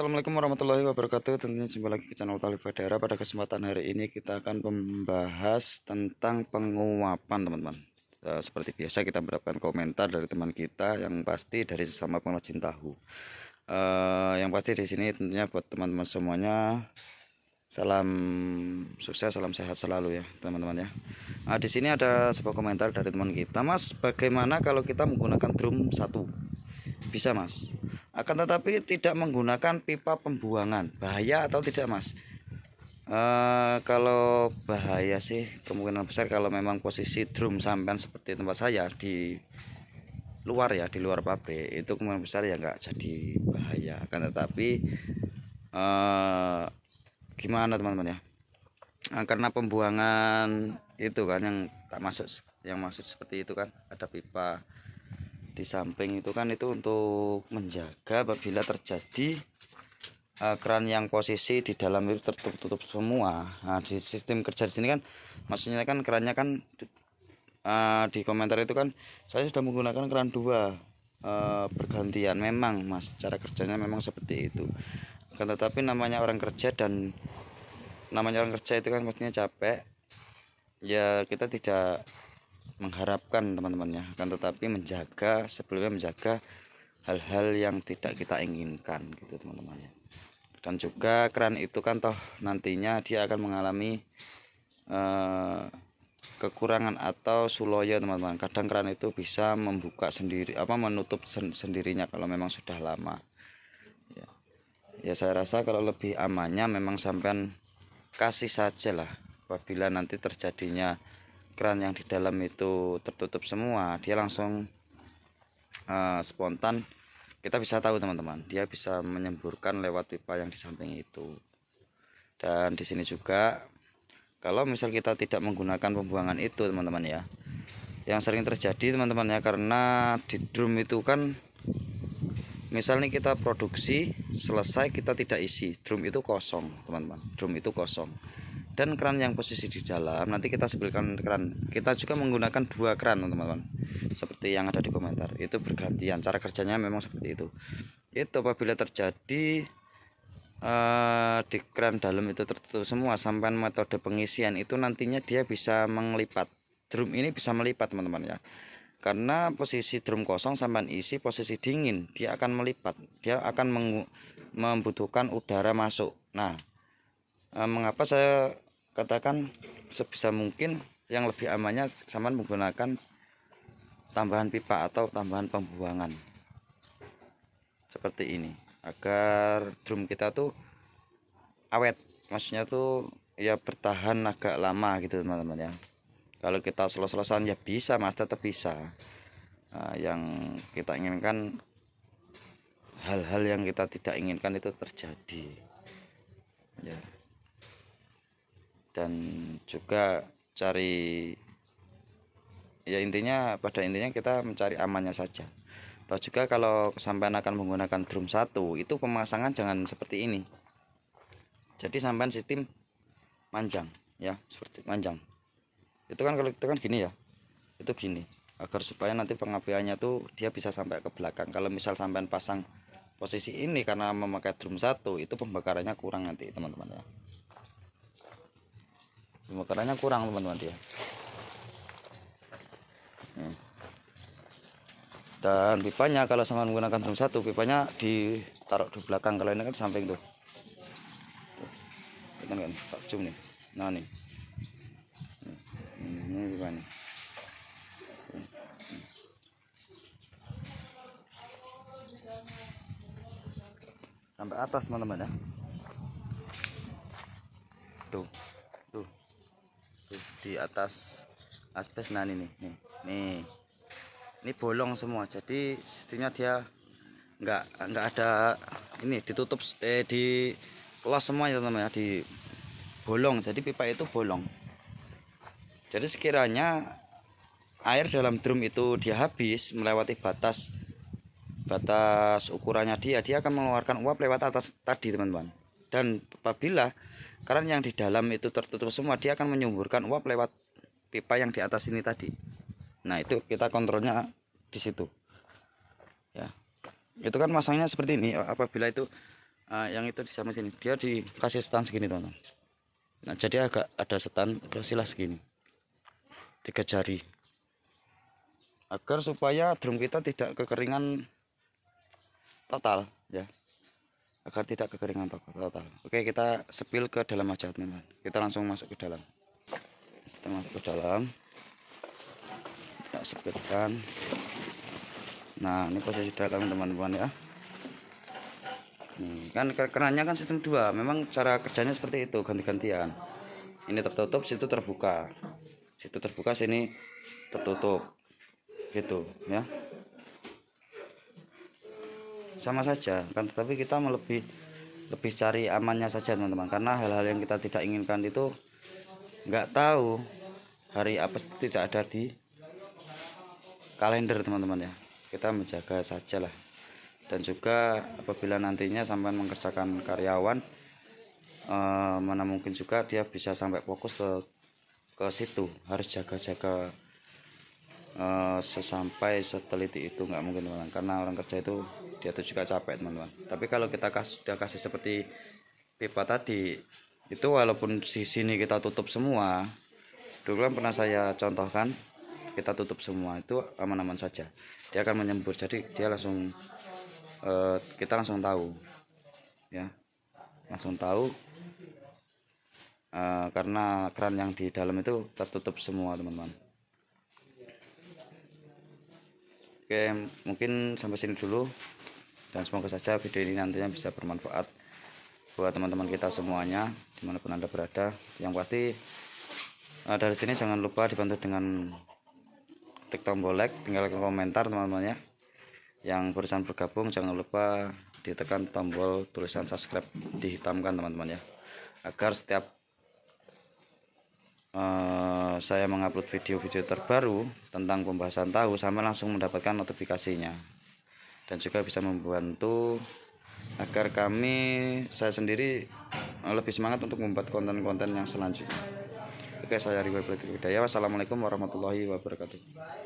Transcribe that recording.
Assalamualaikum warahmatullahi wabarakatuh Tentunya jumpa lagi ke channel Talib Pada kesempatan hari ini kita akan membahas tentang penguapan teman-teman eh, Seperti biasa kita mendapatkan komentar dari teman kita Yang pasti dari sesama pengrajin tahu eh, Yang pasti di sini tentunya buat teman-teman semuanya Salam sukses, salam sehat selalu ya teman-teman ya nah, Di sini ada sebuah komentar dari teman kita Mas bagaimana kalau kita menggunakan drum satu? Bisa mas akan tetapi tidak menggunakan pipa pembuangan bahaya atau tidak mas Uh, kalau bahaya sih kemungkinan besar kalau memang posisi drum sampean seperti tempat saya di luar ya di luar pabrik itu kemungkinan besar ya nggak jadi bahaya akan tetapi uh, gimana teman-teman ya nah, karena pembuangan itu kan yang tak masuk yang masuk seperti itu kan ada pipa di samping itu kan itu untuk menjaga apabila terjadi uh, keran yang posisi di dalam itu tertutup-tutup semua nah di sistem kerja di sini kan maksudnya kan kerannya kan uh, di komentar itu kan saya sudah menggunakan keran dua uh, bergantian memang mas cara kerjanya memang seperti itu kan tetapi namanya orang kerja dan namanya orang kerja itu kan maksudnya capek ya kita tidak mengharapkan teman-temannya akan tetapi menjaga sebelumnya menjaga hal-hal yang tidak kita inginkan gitu teman-temannya dan juga keran itu kan toh nantinya dia akan mengalami eh, kekurangan atau suloyo teman-teman kadang keran itu bisa membuka sendiri apa menutup sen sendirinya kalau memang sudah lama ya. ya saya rasa kalau lebih amannya memang sampean kasih saja lah apabila nanti terjadinya keran yang di dalam itu tertutup semua dia langsung uh, spontan kita bisa tahu teman-teman dia bisa menyemburkan lewat pipa yang di samping itu dan di sini juga kalau misal kita tidak menggunakan pembuangan itu teman-teman ya yang sering terjadi teman-teman ya karena di drum itu kan misalnya kita produksi selesai kita tidak isi drum itu kosong teman-teman drum itu kosong dan keran yang posisi di dalam nanti kita sebelikan keran kita juga menggunakan dua keran teman-teman seperti yang ada di komentar itu bergantian cara kerjanya memang seperti itu itu apabila terjadi uh, di keran dalam itu tertutup semua sampai metode pengisian itu nantinya dia bisa melipat drum ini bisa melipat teman-teman ya karena posisi drum kosong sampan isi posisi dingin dia akan melipat dia akan membutuhkan udara masuk nah eh, mengapa saya katakan sebisa mungkin yang lebih amannya sama menggunakan tambahan pipa atau tambahan pembuangan seperti ini agar drum kita tuh awet maksudnya tuh ya bertahan agak lama gitu teman-teman ya kalau kita selos-selosan ya bisa mas tetap bisa nah, yang kita inginkan hal-hal yang kita tidak inginkan itu terjadi ya dan juga cari ya intinya pada intinya kita mencari amannya saja atau juga kalau sampean akan menggunakan drum satu itu pemasangan jangan seperti ini jadi sampean sistem manjang ya seperti manjang itu kan kalau itu kan gini ya itu gini agar supaya nanti pengapiannya tuh dia bisa sampai ke belakang kalau misal sampean pasang posisi ini karena memakai drum satu itu pembakarannya kurang nanti teman-teman ya pemekarannya kurang teman-teman dia hmm. dan pipanya kalau sama menggunakan drum satu pipanya ditaruh di belakang kalau ini kan di samping tuh kan kan tak cum nih nah nih hmm. ini gimana hmm. sampai atas teman-teman ya tuh atas asbes nah ini nih nih, nih. ini bolong semua jadi sistemnya dia enggak enggak ada ini ditutup eh di kelas semua ya teman-teman ya, di bolong jadi pipa itu bolong jadi sekiranya air dalam drum itu dia habis melewati batas batas ukurannya dia dia akan mengeluarkan uap lewat atas tadi teman-teman dan apabila keran yang di dalam itu tertutup semua, dia akan menyumburkan uap lewat pipa yang di atas ini tadi. Nah, itu kita kontrolnya di situ. Ya. Itu kan masangnya seperti ini apabila itu uh, yang itu di sama sini, dia dikasih setan segini, teman-teman. Nah, jadi agak ada setan kasihlah segini. Tiga jari. Agar supaya drum kita tidak kekeringan total ya agar tidak kekeringan total. Oke, kita sepil ke dalam aja, teman-teman. Kita langsung masuk ke dalam. Kita masuk ke dalam. Kita sepilkan. Nah, ini posisi dalam, teman-teman ya. Nih, kan kerannya kan sistem dua. Memang cara kerjanya seperti itu, ganti-gantian. Ini tertutup, situ terbuka. Situ terbuka, sini tertutup. Gitu, ya sama saja kan tetapi kita lebih lebih cari amannya saja teman-teman karena hal-hal yang kita tidak inginkan itu nggak tahu hari apa tidak ada di kalender teman-teman ya kita menjaga saja lah dan juga apabila nantinya sampai mengerjakan karyawan eh, mana mungkin juga dia bisa sampai fokus ke ke situ harus jaga-jaga Eh, sesampai seteliti itu nggak mungkin teman-teman karena orang kerja itu dia tuh juga capek teman-teman tapi kalau kita kasih sudah kasih seperti pipa tadi itu walaupun di sini kita tutup semua dulu kan pernah saya contohkan kita tutup semua itu aman-aman saja dia akan menyembur jadi dia langsung uh, kita langsung tahu ya langsung tahu uh, karena keran yang di dalam itu tertutup semua teman-teman Oke, mungkin sampai sini dulu. Dan semoga saja video ini nantinya bisa bermanfaat buat teman-teman kita semuanya dimanapun anda berada. Yang pasti eh, dari sini jangan lupa dibantu dengan klik tombol like, tinggal komentar teman-teman ya. Yang barusan bergabung jangan lupa ditekan tombol tulisan subscribe dihitamkan teman-teman ya. Agar setiap Eh, saya mengupload video-video terbaru tentang pembahasan tahu sama langsung mendapatkan notifikasinya dan juga bisa membantu agar kami saya sendiri eh, lebih semangat untuk membuat konten-konten yang selanjutnya. Oke, saya Rivaldi Pratik Wassalamualaikum warahmatullahi wabarakatuh.